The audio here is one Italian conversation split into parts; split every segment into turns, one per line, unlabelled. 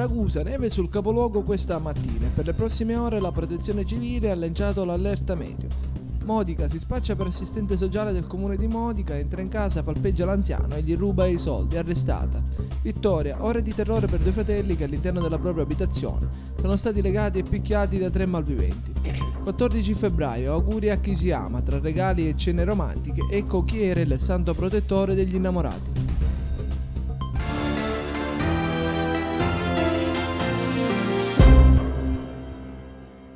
Ragusa, neve sul capoluogo questa mattina e per le prossime ore la protezione civile ha lanciato l'allerta meteo. Modica si spaccia per assistente sociale del comune di Modica, entra in casa, palpeggia l'anziano e gli ruba i soldi, arrestata. Vittoria, ore di terrore per due fratelli che all'interno della propria abitazione sono stati legati e picchiati da tre malviventi. 14 febbraio, auguri a chi si ama, tra regali e cene romantiche e cocchiere il santo protettore degli innamorati.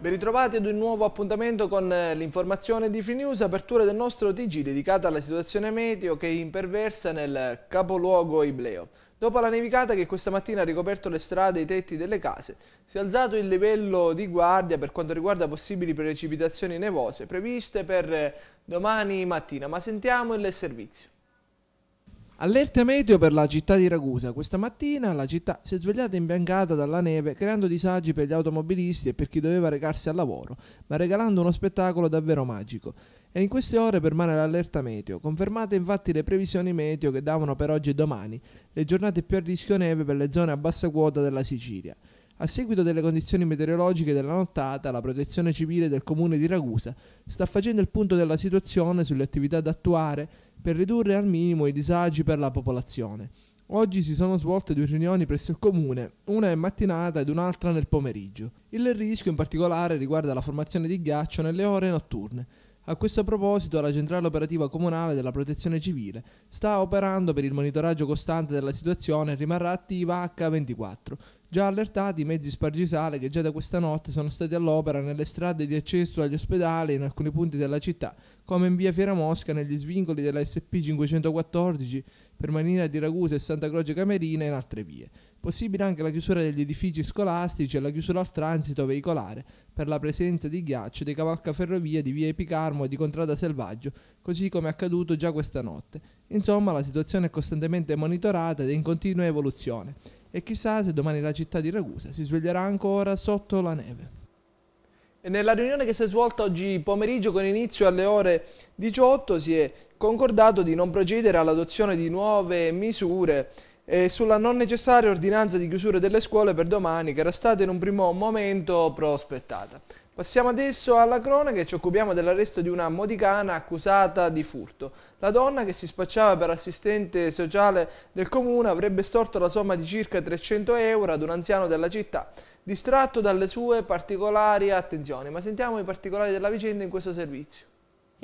Ben ritrovati ad un nuovo appuntamento con eh, l'informazione di Free News, apertura del nostro TG dedicata alla situazione meteo che imperversa nel capoluogo Ibleo. Dopo la nevicata che questa mattina ha ricoperto le strade e i tetti delle case, si è alzato il livello di guardia per quanto riguarda possibili precipitazioni nevose previste per eh, domani mattina, ma sentiamo il servizio. Allerta meteo per la città di Ragusa. Questa mattina la città si è svegliata imbiancata dalla neve, creando disagi per gli automobilisti e per chi doveva recarsi al lavoro, ma regalando uno spettacolo davvero magico. E in queste ore permane l'allerta meteo, confermate infatti le previsioni meteo che davano per oggi e domani, le giornate più a rischio neve per le zone a bassa quota della Sicilia. A seguito delle condizioni meteorologiche della nottata, la protezione civile del comune di Ragusa sta facendo il punto della situazione sulle attività da attuare per ridurre al minimo i disagi per la popolazione. Oggi si sono svolte due riunioni presso il comune, una in mattinata ed un'altra nel pomeriggio. Il rischio in particolare riguarda la formazione di ghiaccio nelle ore notturne. A questo proposito la centrale operativa comunale della protezione civile sta operando per il monitoraggio costante della situazione e rimarrà attiva H24 già allertati i mezzi spargisale che già da questa notte sono stati all'opera nelle strade di accesso agli ospedali e in alcuni punti della città, come in via Fiera Mosca, negli svincoli della SP 514 per Manina di Ragusa e Santa Croce Camerina e in altre vie. Possibile anche la chiusura degli edifici scolastici e la chiusura al transito veicolare per la presenza di ghiaccio dei cavalcaferrovie di via Epicarmo e di Contrada Selvaggio, così come è accaduto già questa notte. Insomma, la situazione è costantemente monitorata ed è in continua evoluzione e chissà se domani la città di Ragusa si sveglierà ancora sotto la neve. E nella riunione che si è svolta oggi pomeriggio con inizio alle ore 18 si è concordato di non procedere all'adozione di nuove misure e eh, sulla non necessaria ordinanza di chiusura delle scuole per domani che era stata in un primo momento prospettata. Passiamo adesso alla cronaca e ci occupiamo dell'arresto di una modicana accusata di furto. La donna che si spacciava per assistente sociale del comune avrebbe storto la somma di circa 300 euro ad un anziano della città, distratto dalle sue particolari attenzioni. Ma sentiamo i particolari della vicenda
in questo servizio.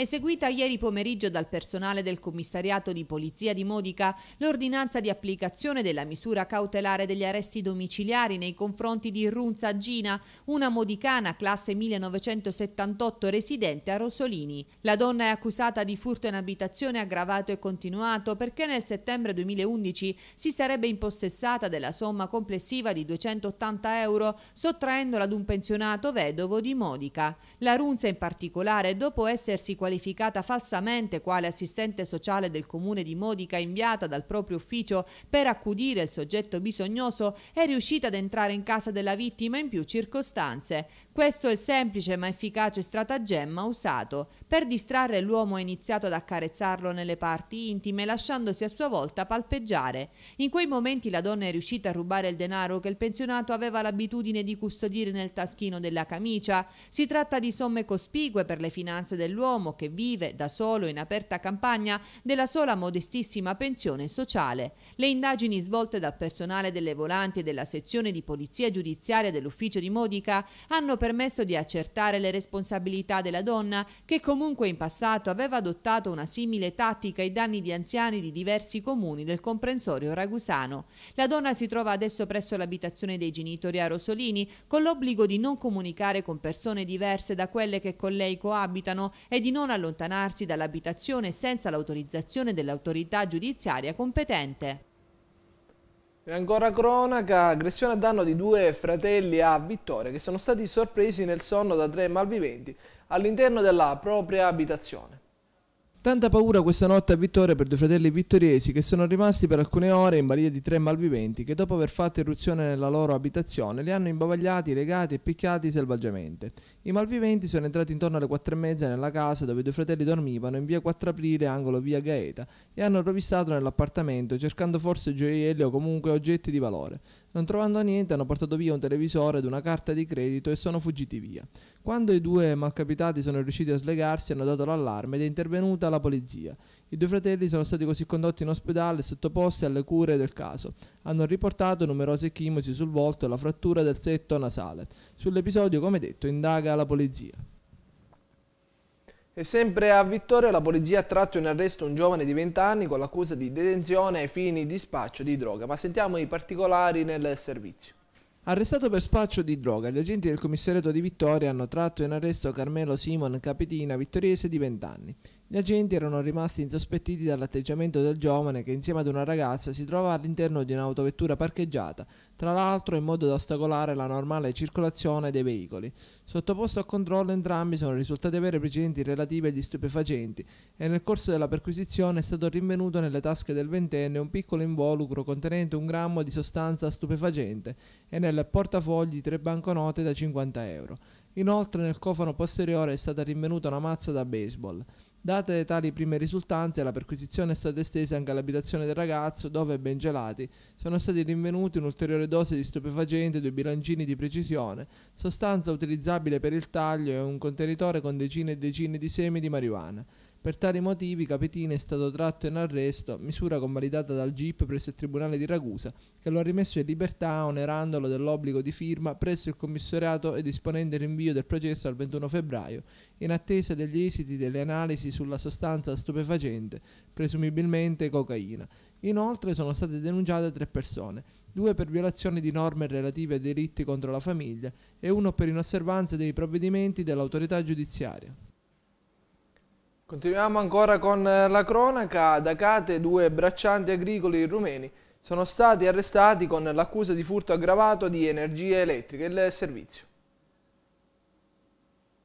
Eseguita ieri pomeriggio dal personale del commissariato di polizia di Modica l'ordinanza di applicazione della misura cautelare degli arresti domiciliari nei confronti di Runza Gina, una modicana classe 1978 residente a Rosolini. La donna è accusata di furto in abitazione aggravato e continuato perché nel settembre 2011 si sarebbe impossessata della somma complessiva di 280 euro sottraendola ad un pensionato vedovo di Modica. La Runza in particolare, dopo essersi qualificata qualificata falsamente quale assistente sociale del comune di Modica inviata dal proprio ufficio per accudire il soggetto bisognoso, è riuscita ad entrare in casa della vittima in più circostanze. Questo è il semplice ma efficace stratagemma usato. Per distrarre l'uomo ha iniziato ad accarezzarlo nelle parti intime lasciandosi a sua volta palpeggiare. In quei momenti la donna è riuscita a rubare il denaro che il pensionato aveva l'abitudine di custodire nel taschino della camicia. Si tratta di somme cospicue per le finanze dell'uomo che vive da solo in aperta campagna della sola modestissima pensione sociale. Le indagini svolte dal personale delle volanti e della sezione di polizia giudiziaria dell'ufficio di Modica hanno permesso di accertare le responsabilità della donna che comunque in passato aveva adottato una simile tattica ai danni di anziani di diversi comuni del comprensorio ragusano. La donna si trova adesso presso l'abitazione dei genitori a Rosolini con l'obbligo di non comunicare con persone diverse da quelle che con lei coabitano e di non non allontanarsi dall'abitazione senza l'autorizzazione dell'autorità giudiziaria competente.
E ancora cronaca, aggressione a danno di due fratelli a Vittoria che sono stati sorpresi nel sonno da tre malviventi all'interno della propria abitazione. Tanta paura questa notte a Vittoria per due fratelli vittoriesi che sono rimasti per alcune ore in balia di tre malviventi che dopo aver fatto irruzione nella loro abitazione li hanno imbavagliati, legati e picchiati selvaggiamente. I malviventi sono entrati intorno alle quattro e mezza nella casa dove i due fratelli dormivano in via 4 aprile angolo via Gaeta e hanno rovistato nell'appartamento cercando forse gioielli o comunque oggetti di valore. Non trovando niente hanno portato via un televisore ed una carta di credito e sono fuggiti via. Quando i due malcapitati sono riusciti a slegarsi hanno dato l'allarme ed è intervenuta la polizia. I due fratelli sono stati così condotti in ospedale e sottoposti alle cure del caso. Hanno riportato numerose chimosi sul volto e la frattura del setto nasale. Sull'episodio, come detto, indaga la polizia. E sempre a Vittoria la polizia ha tratto in arresto un giovane di 20 anni con l'accusa di detenzione ai fini di spaccio di droga, ma sentiamo i particolari nel servizio. Arrestato per spaccio di droga, gli agenti del commissariato di Vittoria hanno tratto in arresto Carmelo Simon Capitina, vittoriese di 20 anni. Gli agenti erano rimasti insospettiti dall'atteggiamento del giovane che insieme ad una ragazza si trovava all'interno di un'autovettura parcheggiata, tra l'altro in modo da ostacolare la normale circolazione dei veicoli. Sottoposto a controllo entrambi sono risultati avere precedenti relativi agli stupefacenti e nel corso della perquisizione è stato rinvenuto nelle tasche del ventenne un piccolo involucro contenente un grammo di sostanza stupefacente e nel portafogli tre banconote da 50 euro. Inoltre nel cofano posteriore è stata rinvenuta una mazza da baseball. Date tali prime risultanze, la perquisizione è stata estesa anche all'abitazione del ragazzo, dove ben gelati sono stati rinvenuti un'ulteriore dose di stupefacente due bilancini di precisione, sostanza utilizzabile per il taglio e un contenitore con decine e decine di semi di marijuana. Per tali motivi Capetina è stato tratto in arresto, misura convalidata dal GIP presso il Tribunale di Ragusa, che lo ha rimesso in libertà onerandolo dell'obbligo di firma presso il commissariato e disponendo il rinvio del processo al 21 febbraio, in attesa degli esiti delle analisi sulla sostanza stupefacente, presumibilmente cocaina. Inoltre sono state denunciate tre persone, due per violazioni di norme relative ai diritti contro la famiglia e uno per inosservanza dei provvedimenti dell'autorità giudiziaria. Continuiamo ancora con eh, la cronaca. Ad Acate due braccianti agricoli rumeni sono stati arrestati con l'accusa di furto aggravato di energia elettrica. Il servizio.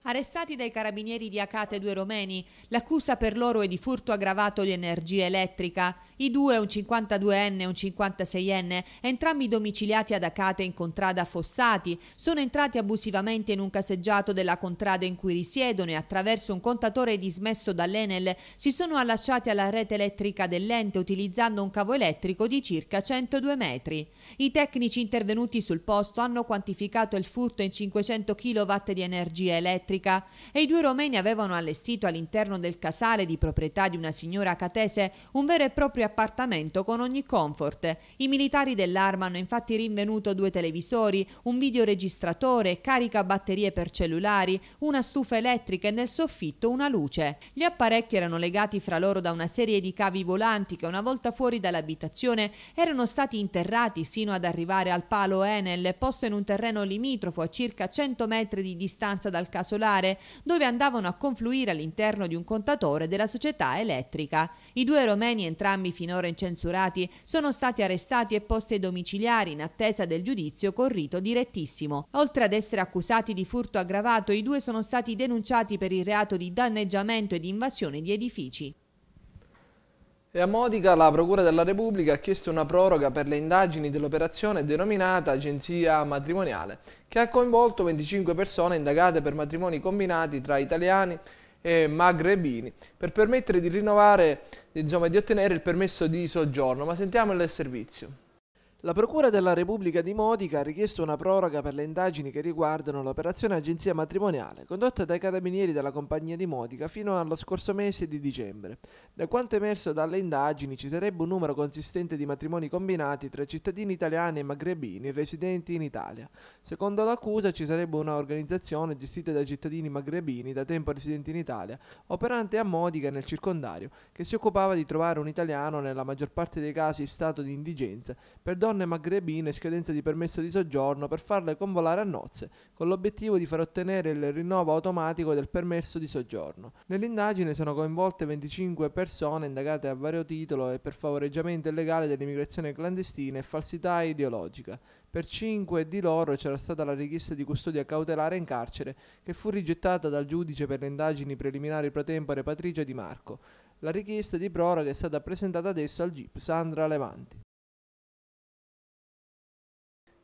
Arrestati dai carabinieri di Acate due romeni, l'accusa per loro è di furto aggravato di energia elettrica. I due, un 52enne e un 56enne, entrambi domiciliati ad Acate in contrada Fossati, sono entrati abusivamente in un caseggiato della contrada in cui risiedono e attraverso un contatore dismesso dall'Enel si sono allacciati alla rete elettrica dell'ente utilizzando un cavo elettrico di circa 102 metri. I tecnici intervenuti sul posto hanno quantificato il furto in 500 kW di energia elettrica Africa e i due romeni avevano allestito all'interno del casale di proprietà di una signora catese un vero e proprio appartamento con ogni comfort. I militari dell'arma hanno infatti rinvenuto due televisori, un videoregistratore, carica batterie per cellulari, una stufa elettrica e nel soffitto una luce. Gli apparecchi erano legati fra loro da una serie di cavi volanti che una volta fuori dall'abitazione erano stati interrati sino ad arrivare al palo Enel posto in un terreno limitrofo a circa 100 metri di distanza dal casolare particolare, dove andavano a confluire all'interno di un contatore della società elettrica. I due romeni, entrambi finora incensurati, sono stati arrestati e posti ai domiciliari in attesa del giudizio con rito direttissimo. Oltre ad essere accusati di furto aggravato, i due sono stati denunciati per il reato di danneggiamento ed invasione di edifici.
E a Modica la Procura della Repubblica ha chiesto una proroga per le indagini dell'operazione denominata Agenzia Matrimoniale, che ha coinvolto 25 persone indagate per matrimoni combinati tra italiani e magrebini, per permettere di rinnovare, insomma, di ottenere il permesso di soggiorno. Ma sentiamo il servizio. La Procura della Repubblica di Modica ha richiesto una proroga per le indagini che riguardano l'operazione agenzia matrimoniale condotta dai carabinieri della compagnia di Modica fino allo scorso mese di dicembre. Da quanto emerso dalle indagini ci sarebbe un numero consistente di matrimoni combinati tra cittadini italiani e magrebini residenti in Italia. Secondo l'accusa ci sarebbe un'organizzazione gestita da cittadini magrebini da tempo residenti in Italia, operante a Modica nel circondario, che si occupava di trovare un italiano nella maggior parte dei casi in stato di indigenza per donne donne magrebine scadenza di permesso di soggiorno per farle convolare a nozze, con l'obiettivo di far ottenere il rinnovo automatico del permesso di soggiorno. Nell'indagine sono coinvolte 25 persone indagate a vario titolo e per favoreggiamento illegale dell'immigrazione clandestina e falsità ideologica. Per cinque di loro c'era stata la richiesta di custodia cautelare in carcere, che fu rigettata dal giudice per le indagini preliminari pro tempore Patricia Di Marco. La richiesta di proroga è stata presentata adesso al GIP Sandra Levanti.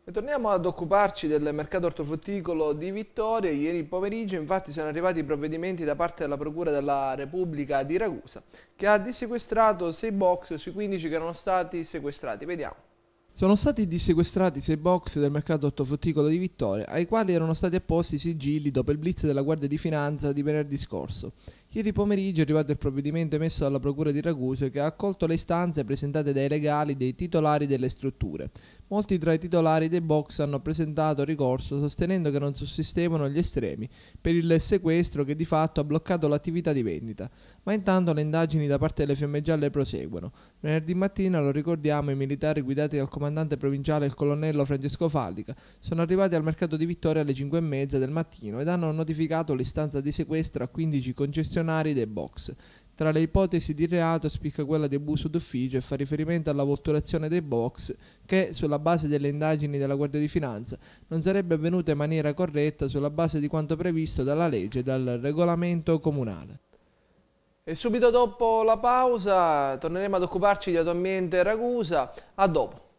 E torniamo ad occuparci del mercato ortofrutticolo di Vittoria. Ieri pomeriggio infatti sono arrivati i provvedimenti da parte della Procura della Repubblica di Ragusa che ha dissequestrato 6 box sui 15 che erano stati sequestrati. Vediamo. Sono stati dissequestrati 6 box del mercato ortofrutticolo di Vittoria ai quali erano stati apposti i sigilli dopo il blitz della Guardia di Finanza di venerdì scorso. Ieri pomeriggio è arrivato il provvedimento emesso dalla Procura di Ragusa che ha accolto le istanze presentate dai legali dei titolari delle strutture. Molti tra i titolari dei box hanno presentato ricorso sostenendo che non sussistevano gli estremi per il sequestro che di fatto ha bloccato l'attività di vendita. Ma intanto le indagini da parte delle fiamme gialle proseguono. Venerdì mattina, lo ricordiamo, i militari guidati dal comandante provinciale il colonnello Francesco Fallica sono arrivati al mercato di Vittoria alle 5.30 del mattino ed hanno notificato l'istanza di sequestro a 15 concessionari funzionari dei box. Tra le ipotesi di reato spicca quella di abuso d'ufficio e fa riferimento alla volturazione dei box che, sulla base delle indagini della Guardia di Finanza, non sarebbe avvenuta in maniera corretta sulla base di quanto previsto dalla legge e dal regolamento comunale. E subito dopo la pausa torneremo ad occuparci di Autoambiente Ragusa. A dopo.